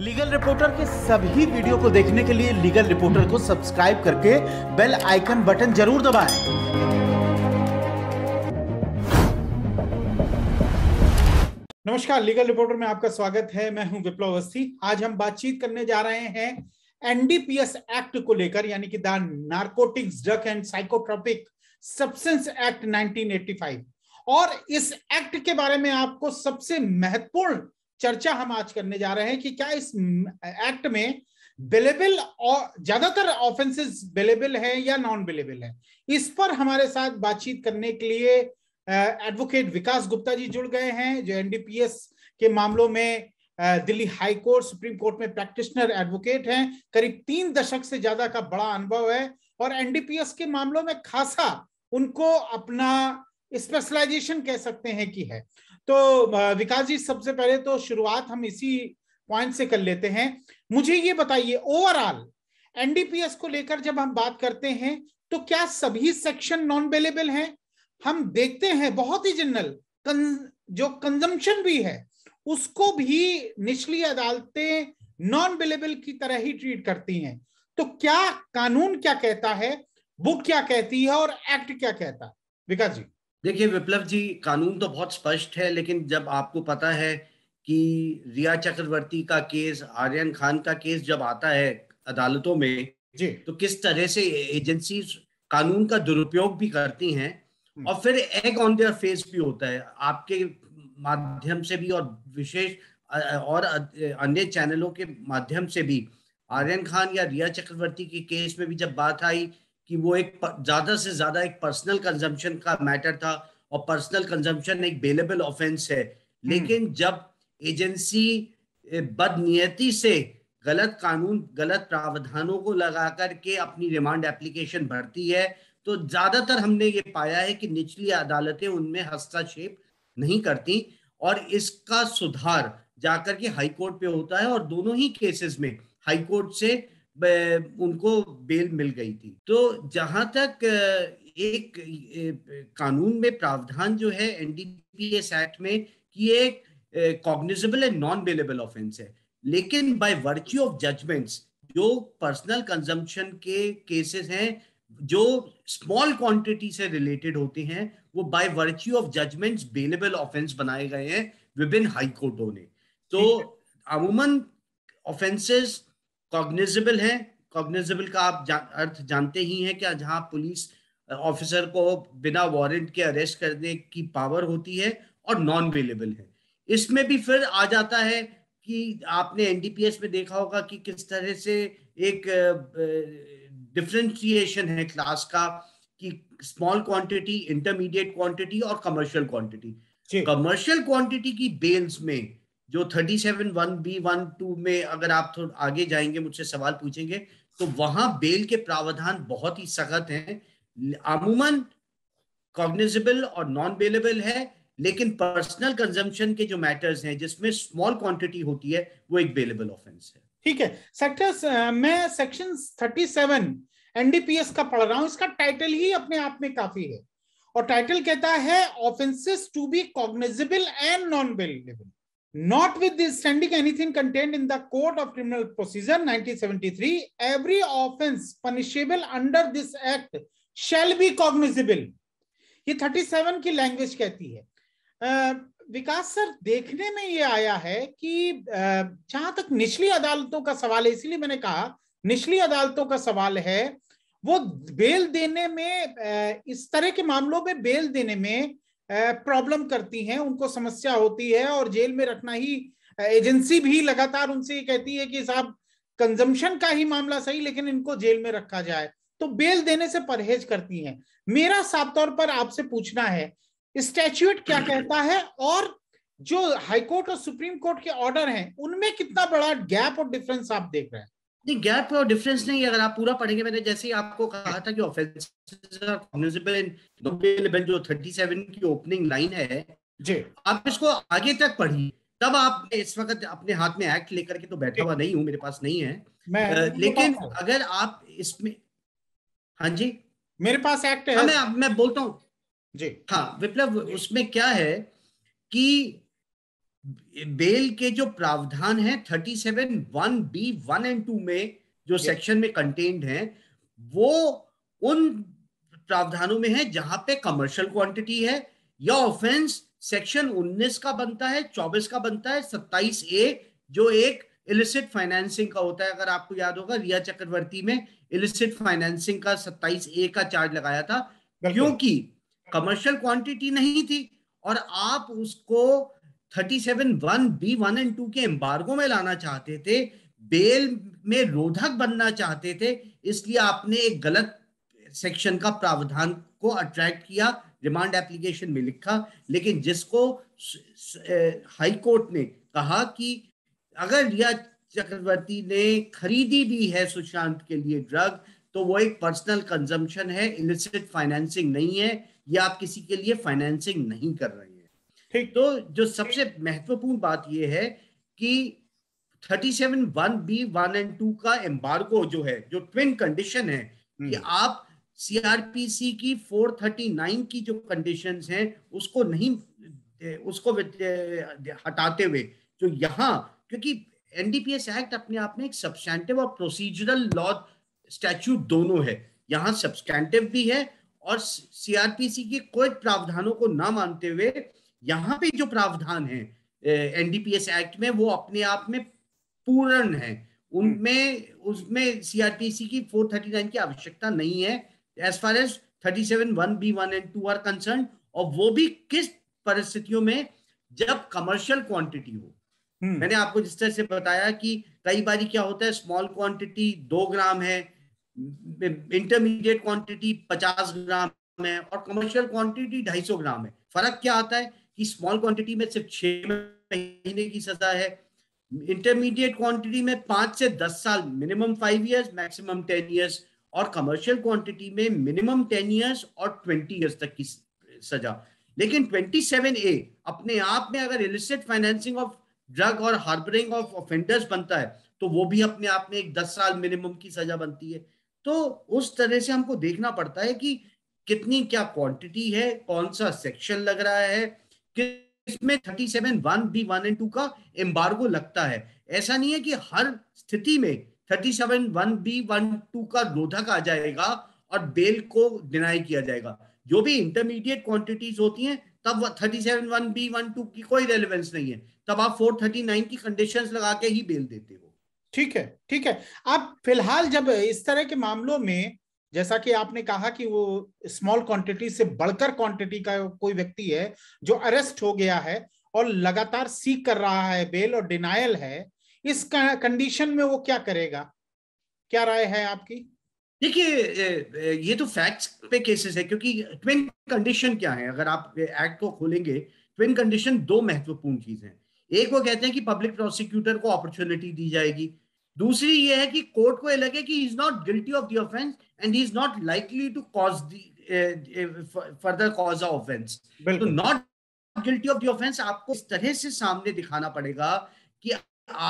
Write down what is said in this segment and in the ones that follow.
Legal reporter के सभी video को देखने के लिए लीगल रिपोर्टर को सब्सक्राइब करके बेल आइकन बटन जरूर दबाएं। नमस्कार लीगल रिपोर्टर में आपका स्वागत है मैं हूं विप्लव अवस्थी आज हम बातचीत करने जा रहे हैं एनडीपीएस एक्ट को लेकर यानी कि the narcotics drug and psychotropic substance act 1985 और इस एक्ट के बारे में आपको सबसे महत्वपूर्ण चर्चा हम आज करने जा रहे हैं कि क्या इस एक्ट में बेलेबल और ज्यादातर ऑफेंसेस बेलेबल है या नॉन बेलेबल है इस पर हमारे साथ बातचीत करने के लिए एडवोकेट विकास गुप्ता जी जुड़ गए हैं जो एनडीपीएस के मामलों में Delhi high court supreme court में प्रैक्टिशनर एडवोकेट हैं करीब तीन दशक से ज्यादा का बड़ा अनुभव है और एनडीपीएस के मामलों में खासा उनको अपना स्पेशलाइजेशन कह सकते हैं कि है तो विकास जी सबसे पहले तो शुरुआत हम इसी पॉइंट से कर लेते हैं मुझे ये बताइए ओवरऑल एनडीपीएस को लेकर जब हम बात करते हैं तो क्या सभी सेक्शन नॉन अवेलेबल हैं हम देखते हैं बहुत ही जनरल जो कंजम्पशन भी है उसको भी निचली अदालतें नॉन अवेलेबल की तरह ही ट्रीट करती हैं तो क्या कानून क्या कहता है बुक क्या कहती है और एक्ट क्या कहता है विकास जी देखिए विप्लव जी कानून तो बहुत स्पष्ट है लेकिन जब आपको पता है कि रिया चक्रवर्ती का केस आर्यन खान का केस जब आता है अदालतों में जी। तो किस तरह से एजेंसी कानून का दुरुपयोग भी करती हैं हम्म। और फिर एग ऑन देयर फेस भी होता है आपके माध्यम से भी और विशेष और अन्य चैनलों के माध्यम से भी आर्यन खान या रिया चक्रवर्ती के केस में भी जब बात आई कि वो एक ज्यादा से ज्यादा एक पर्सनल कंजम्पशन का मैटर था और पर्सनल कंजम्पशन एक बेलेबल ऑफेंस है हम्म। लेकिन जब एजेंसी बदनीयती से गलत कानून गलत प्रावधानों को लगा करके अपनी रिमांड एप्लीकेशन भरती है तो ज्यादातर हमने ये पाया है कि निचली अदालतें उनमें हस्तक्षेप नहीं करती और इसका सुधार जाकर के हाईकोर्ट पे होता है और दोनों ही केसेस में हाईकोर्ट से उनको बेल मिल गई थी तो जहां तक एक कानून में प्रावधान जो है एनडीपीएस एक्ट में कि एक cognizable and non bailable offence है लेकिन बाय वर्च्यू ऑफ जजमेंट्स जो पर्सनल कंजम्पशन के केसेस हैं जो स्मॉल क्वांटिटी से रिलेटेड होते हैं वो by virtue of judgments bailable offence बनाए गए हैं विभिन्न हाई कोर्टों ने तो अमूमन ऑफेंसेस कॉग्निजेबल है कॉग्निजेबल का आप जा, अर्थ जानते ही हैं क्या जहां पुलिस ऑफिसर को बिना वारंट के अरेस्ट करने की पावर होती है और नॉन अवेलेबल है इसमें भी फिर आ जाता है कि आपने एनडीपीएस में देखा होगा कि किस तरह से एक डिफ्रेंशिएशन है क्लास का कि स्मॉल क्वांटिटी इंटरमीडिएट क्वांटिटी और कमर्शियल क्वांटिटी कमर्शियल क्वांटिटी की बेल्स में जो seven one B one two में अगर आप थोड़ा आगे जाएंगे मुझसे सवाल पूछेंगे तो वहां बेल के प्रावधान बहुत ही सख्त हैं अमूमन कॉग्निजेबल और नॉन बेलेबल है लेकिन पर्सनल कंजम्पशन के जो मैटर्स हैं जिसमें स्मॉल क्वांटिटी होती है वो एक बेलेबल ऑफेंस है ठीक है सेक्टर uh, मैं सेक्शन 37 एनडीपीएस का पढ़ रहा हूं इसका टाइटल ही अपने आप में काफी है और टाइटल कहता है offences to be cognizable and non bailable not notwithstanding anything contained in the code of criminal procedure 1973 every offense punishable under this act shall be cognizable ye 37 ki language kehti hai uh, Vikas sir देखने में ये आया है कि uh, जहां तक निचली अदालतों का सवाल है इसीलिए मैंने कहा निचली अदालतों का सवाल है वो बेल देने में इस तरह के मामलों में बेल देने में प्रॉब्लम करती हैं उनको समस्या होती है और जेल में रखना ही एजेंसी भी लगातार उनसे कहती है कि साहब कंजम्पशन का ही मामला सही लेकिन इनको जेल में रखा जाए तो बेल देने से परहेज करती हैं मेरा साफ तौर पर आपसे पूछना है स्टैच्यूट क्या कहता है और जो हाईकोर्ट और सुप्रीम कोर्ट के ऑर्डर हैं उनमें कितना बड़ा गैप और डिफरेंस आप देख रहे हैं नहीं गैप और डिफरेंस नहीं है अगर आप पूरा पढ़ेंगे मैंने जैसे ही आपको कहा था कि offences are cognizable in noticeable जो 37 की ओपनिंग लाइन है जी आप इसको आगे तक पढ़िए तब आप इस वक्त अपने हाथ में एक्ट लेकर के तो बैठा हुआ नहीं हूँ मेरे पास नहीं है मैं आ, लेकिन अगर आप इसमें हाँ जी मेरे पास एक्ट है हाँ, मैं मैं बोलता हूँ जी हाँ विप्लव उसमें क्या है कि बेल के जो प्रावधान है thirty seven one B one and two में जो सेक्शन में कंटेन्ड है वो उन प्रावधानों में है जहां पे कमर्शियल क्वांटिटी है या ऑफेंस सेक्शन 19 का बनता है 24 का बनता है 27 ए जो एक इलिसिट फाइनेंसिंग का होता है अगर आपको याद होगा रिया चक्रवर्ती में इलिसिट फाइनेंसिंग का 27 ए का चार्ज लगाया था क्योंकि कमर्शियल क्वांटिटी नहीं थी और आप उसको thirty seven one B one and two के एम्बार्गो में लाना चाहते थे बेल में रोधक बनना चाहते थे इसलिए आपने एक गलत सेक्शन का प्रावधान को अट्रैक्ट किया रिमांड एप्लीकेशन में लिखा लेकिन जिसको हाई कोर्ट ने कहा कि अगर रिया चक्रवर्ती ने खरीदी भी है सुशांत के लिए ड्रग तो वो एक पर्सनल कंजम्पशन है इलिसिट फाइनेंसिंग नहीं है या आप किसी के लिए फाइनेंसिंग नहीं कर रहे ठीक तो जो सबसे महत्वपूर्ण बात यह है कि thirty seven one B one and two का एम्बार्गो जो है जो ट्विन कंडीशन है हम्म। कि आप सीआरपीसी की फोर थर्टी नाइन की जो कंडीशन है उसको नहीं उसको हटाते हुए जो तो यहाँ क्योंकि एनडीपीएस एक्ट अपने आप में एक सब्सटैंटिव और प्रोसीजरल लॉ स्टैच्यूट दोनों है यहाँ सब्सटैंटिव भी है और सीआरपीसी के कोई प्रावधानों को ना मानते हुए यहाँ पे जो प्रावधान है एनडीपीएस एक्ट में वो अपने आप में पूर्ण है उनमें उसमें सीआरपीसी की 439 की आवश्यकता नहीं है as far as seven one B one and two are concern और वो भी किस परिस्थितियों में जब कमर्शियल क्वांटिटी हो हम्म। मैंने आपको जिस तरह से बताया कि कई बार क्या होता है स्मॉल क्वांटिटी दो ग्राम है इंटरमीडिएट क्वांटिटी पचास ग्राम है और कमर्शियल क्वांटिटी ढाई सौ ग्राम है फर्क क्या आता है कि स्मॉल क्वांटिटी में सिर्फ छह महीने की सजा है इंटरमीडिएट क्वांटिटी में पांच से दस साल minimum five years maximum ten years और कमर्शियल क्वांटिटी में मिनिमम टेन इयर्स और ट्वेंटी इयर्स तक की सजा लेकिन ट्वेंटी सेवन ए अपने आप में अगर इलिसिट फाइनेंसिंग ऑफ ड्रग और हार्बरिंग ऑफ ऑफेंडर्स बनता है तो वो भी अपने आप में एक दस साल मिनिमम की सजा बनती है तो उस तरह से हमको देखना पड़ता है कि कितनी क्या क्वांटिटी है कौन सा सेक्शन लग रहा है किसमें thirty seven one B one and two का एम्बार्गो लगता है ऐसा नहीं है कि हर स्थिति में thirty seven one B one two का रोधक आ जाएगा और बेल को डिनाई किया जाएगा जो भी इंटरमीडिएट क्वांटिटीज होती हैं तब thirty seven one B one two की कोई रेलिवेंस नहीं है तब आप फोर थर्टी नाइन की कंडीशन लगा के ही बेल देते हो ठीक है ठीक है आप फिलहाल जब इस तरह के मामलों में जैसा कि आपने कहा कि वो स्मॉल क्वांटिटी से बढ़कर क्वांटिटी का कोई व्यक्ति है जो अरेस्ट हो गया है और लगातार सीख कर रहा है बेल और डिनायल है इस कंडीशन में वो क्या करेगा क्या राय है आपकी देखिए ये तो फैक्ट्स पे केसेस है क्योंकि ट्विन कंडीशन क्या है अगर आप एक्ट को खोलेंगे ट्विन कंडीशन दो महत्वपूर्ण चीज है एक वो कहते हैं कि पब्लिक प्रोसिक्यूटर को अपॉर्चुनिटी दी जाएगी दूसरी ये है कि कोर्ट को ये लगे कि is not guilty of the offence and is not likely to cause further cause offence तो not guilty of the offence आपको इस तरह से सामने दिखाना पड़ेगा कि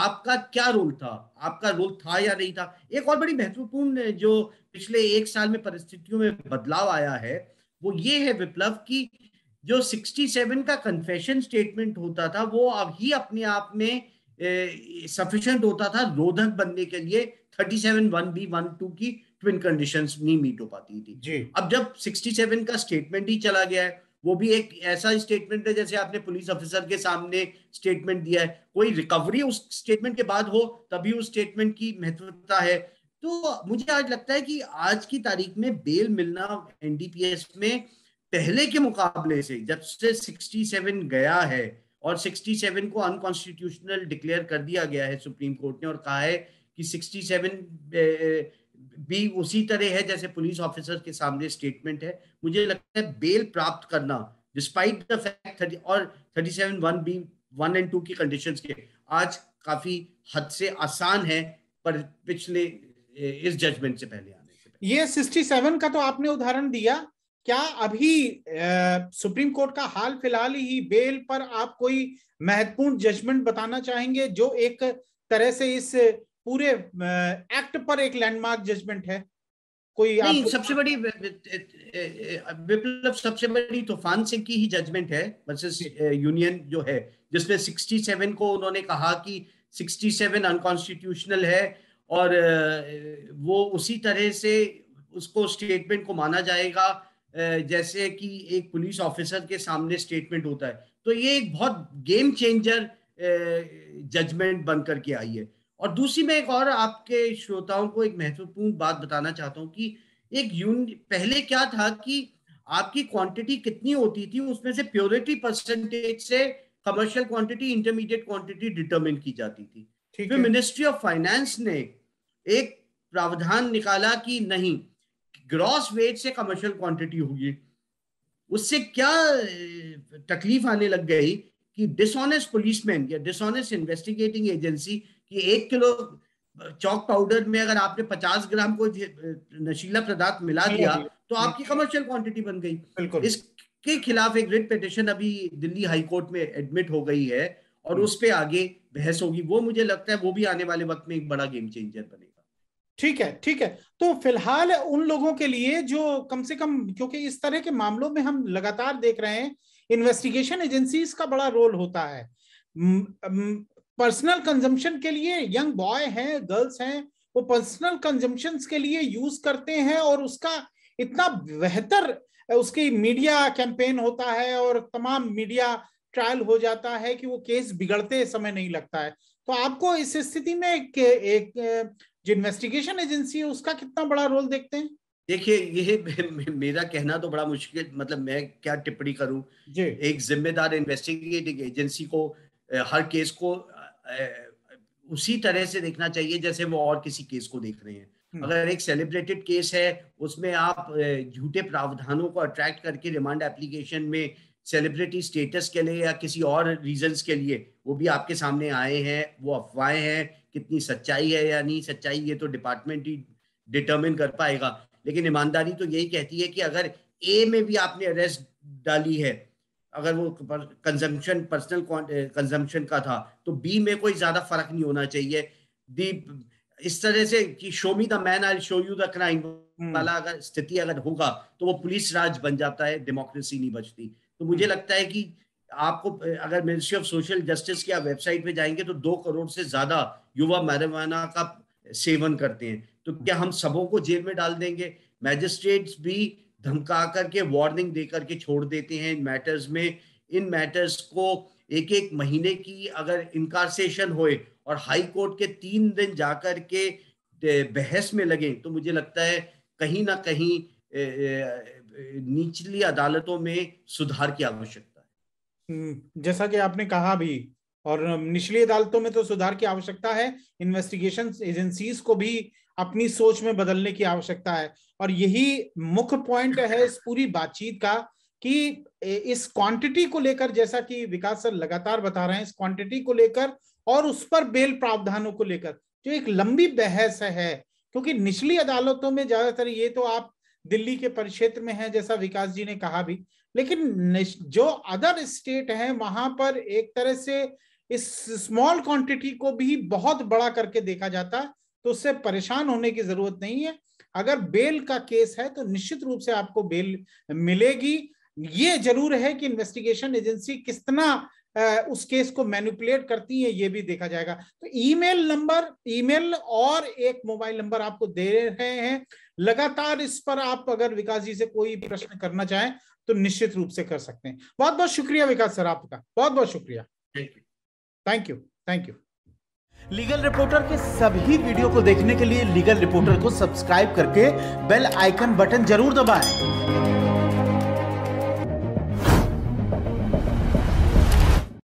आपका क्या रोल था आपका रोल था या नहीं था एक और बड़ी महत्वपूर्ण eh, जो पिछले एक साल में परिस्थितियों में बदलाव आया है वो ये है विप्लव की जो 67 का कन्फेशन स्टेटमेंट होता था वो अभी अपने आप में सफिशियंट होता था रोधक बनने के लिए seven one B one two की ट्विन कंडीशन नहीं मीट हो पाती थी जी. अब जब सेवन का स्टेटमेंट ही चला गया है वो भी एक ऐसा स्टेटमेंट है जैसे आपने पुलिस ऑफिसर के सामने स्टेटमेंट दिया है कोई रिकवरी उस स्टेटमेंट के बाद हो तभी उस स्टेटमेंट की महत्वता है तो मुझे आज लगता है कि आज की तारीख में बेल मिलना एनडीपीएस में पहले के मुकाबले से जब से 67 गया है और 67 को अनकॉन्स्टिट्यूशनल डिक्लेयर कर दिया गया है सुप्रीम कोर्ट ने और कहा है कि 67 भी उसी तरह है जैसे पुलिस ऑफिसर के सामने स्टेटमेंट है मुझे लगता है बेल प्राप्त करना डिस्पाइट द फैक्ट और thirty seven one B one and two की कंडीशंस के आज काफी हद से आसान है पर पिछले इस जजमेंट से पहले आने से पहले। ये 67 का तो आपने उदाहरण दिया क्या अभी सुप्रीम कोर्ट का हाल फिलहाल ही बेल पर आप कोई महत्वपूर्ण जजमेंट बताना चाहेंगे जो एक तरह से इस पूरे एक्ट पर एक लैंडमार्क जजमेंट है कोई नहीं, आप सबसे बड़ी विप्लव सबसे बड़ी तूफान सिंह की ही जजमेंट है वर्सेस यूनियन जो है जिसमें 67 को उन्होंने कहा कि 67 अनकॉन्स्टिट्यूशनल है और वो उसी तरह से उसको स्टेटमेंट को माना जाएगा जैसे कि एक पुलिस ऑफिसर के सामने स्टेटमेंट होता है तो ये एक बहुत गेम चेंजर जजमेंट बन करके आई है और दूसरी मैं एक और आपके श्रोताओं को एक महत्वपूर्ण बात बताना चाहता हूँ कि एक यून पहले क्या था कि आपकी क्वांटिटी कितनी होती थी उसमें से प्योरिटी परसेंटेज से commercial quantity intermediate quantity determine की जाती थी फिर मिनिस्ट्री ऑफ फाइनेंस ने एक प्रावधान निकाला कि नहीं ग्रॉस वेट से कमर्शियल क्वांटिटी होगी उससे क्या तकलीफ आने लग गई कि डिसऑनेस्ट पुलिसमैन या डिसऑनेस्ट इन्वेस्टिगेटिंग एजेंसी कि एक किलो चौक पाउडर में अगर आपने पचास ग्राम को नशीला पदार्थ मिला दिया तो आपकी कमर्शियल क्वांटिटी बन गई इसके खिलाफ एक रिट पिटिशन अभी दिल्ली हाई कोर्ट में एडमिट हो गई है और हम्म। उस पर आगे बहस होगी वो मुझे लगता है वो भी आने वाले वक्त में एक बड़ा गेम चेंजर बनेगा ठीक है ठीक है तो फिलहाल उन लोगों के लिए जो कम से कम क्योंकि इस तरह के मामलों में हम लगातार देख रहे हैं इन्वेस्टिगेशन एजेंसीज का बड़ा रोल होता है पर्सनल कंजम्पशन के लिए यंग बॉय हैं गर्ल्स हैं वो पर्सनल कंजम्पशन के लिए यूज करते हैं और उसका इतना बेहतर उसकी मीडिया कैंपेन होता है और तमाम मीडिया ट्रायल हो जाता है कि वो केस बिगड़ते समय नहीं लगता है तो आपको इस स्थिति में एक, एक जो इन्वेस्टिगेशन एजेंसी है उसका कितना बड़ा रोल देखते हैं देखिए ये मेरा कहना तो बड़ा मुश्किल मतलब मैं क्या टिप्पणी करूं एक जिम्मेदार इन्वेस्टिगेटिंग एजेंसी को हर केस को उसी तरह से देखना चाहिए जैसे वो और किसी केस को देख रहे हैं हम्म। अगर एक सेलिब्रेटेड केस है उसमें आप झूठे प्रावधानों को अट्रैक्ट करके रिमांड एप्लीकेशन में सेलिब्रिटी स्टेटस के लिए या किसी और रीजंस के लिए वो भी आपके सामने आए हैं वो अफवाहें हैं कितनी सच्चाई है या नहीं सच्चाई ये तो डिपार्टमेंट ही डिटरमिन कर पाएगा लेकिन ईमानदारी तो यही कहती है कि अगर ए में भी आपने अरेस्ट डाली है अगर वो कंजम्पशन पर्सनल कंजम्पशन का था तो बी में कोई ज्यादा फर्क नहीं होना चाहिए दी इस तरह से कि show me the man I show you the crime वाला अगर स्थिति अगर होगा तो वो पुलिस राज बन जाता है डेमोक्रेसी नहीं बचती तो मुझे हम्म। लगता है कि आपको अगर मिनिस्ट्री ऑफ सोशल जस्टिस की आप वेबसाइट पे जाएंगे तो दो करोड़ से ज्यादा युवा मैरवाना का सेवन करते हैं तो क्या हम सबों को जेल में डाल देंगे मैजिस्ट्रेट्स भी धमका करके वार्निंग दे करके छोड़ देते हैं इन मैटर्स में इन मैटर्स को एक एक महीने की अगर इनकारसेशन होए और हाई कोर्ट के तीन दिन जाकर के बहस में लगे तो मुझे लगता है कहीं ना कहीं निचली अदालतों में सुधार की आवश्यकता हम्म, जैसा कि आपने कहा भी और निचली अदालतों में तो सुधार की आवश्यकता है इन्वेस्टिगेशन एजेंसीज को भी अपनी सोच में बदलने की आवश्यकता है और यही मुख्य पॉइंट है इस पूरी बातचीत का कि इस क्वांटिटी को लेकर जैसा कि विकास सर लगातार बता रहे हैं इस क्वांटिटी को लेकर और उस पर बेल प्रावधानों को लेकर जो एक लंबी बहस है क्योंकि निचली अदालतों में ज्यादातर ये तो आप दिल्ली के परिक्षेत्र में है जैसा विकास जी ने कहा भी लेकिन जो अदर स्टेट है वहां पर एक तरह से इस स्मॉल क्वांटिटी को भी बहुत बड़ा करके देखा जाता है तो उससे परेशान होने की जरूरत नहीं है अगर बेल का केस है तो निश्चित रूप से आपको बेल मिलेगी ये जरूर है कि इन्वेस्टिगेशन एजेंसी कितना उस केस को मैनिपुलेट करती है ये भी देखा जाएगा तो ईमेल नंबर ईमेल और एक मोबाइल नंबर आपको दे रहे हैं लगातार इस पर आप अगर विकास जी से कोई प्रश्न करना चाहें तो निश्चित रूप से कर सकते हैं बहुत बहुत शुक्रिया विकास सर आपका बहुत बहुत शुक्रिया thank you thank you legal reporter के सभी वीडियो को देखने के लिए लीगल रिपोर्टर को सब्सक्राइब करके बेल आइकन बटन जरूर दबाएं।